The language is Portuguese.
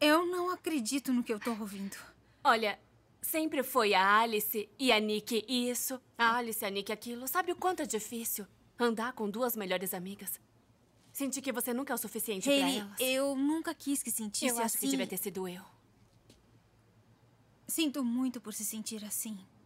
Eu não acredito no que eu tô ouvindo. Olha, sempre foi a Alice e a Nick isso, a Alice e a Nick aquilo. Sabe o quanto é difícil andar com duas melhores amigas? Senti que você nunca é o suficiente hey, pra elas. eu nunca quis que sentisse assim. Eu acho que devia assim. ter sido eu. Sinto muito por se sentir assim.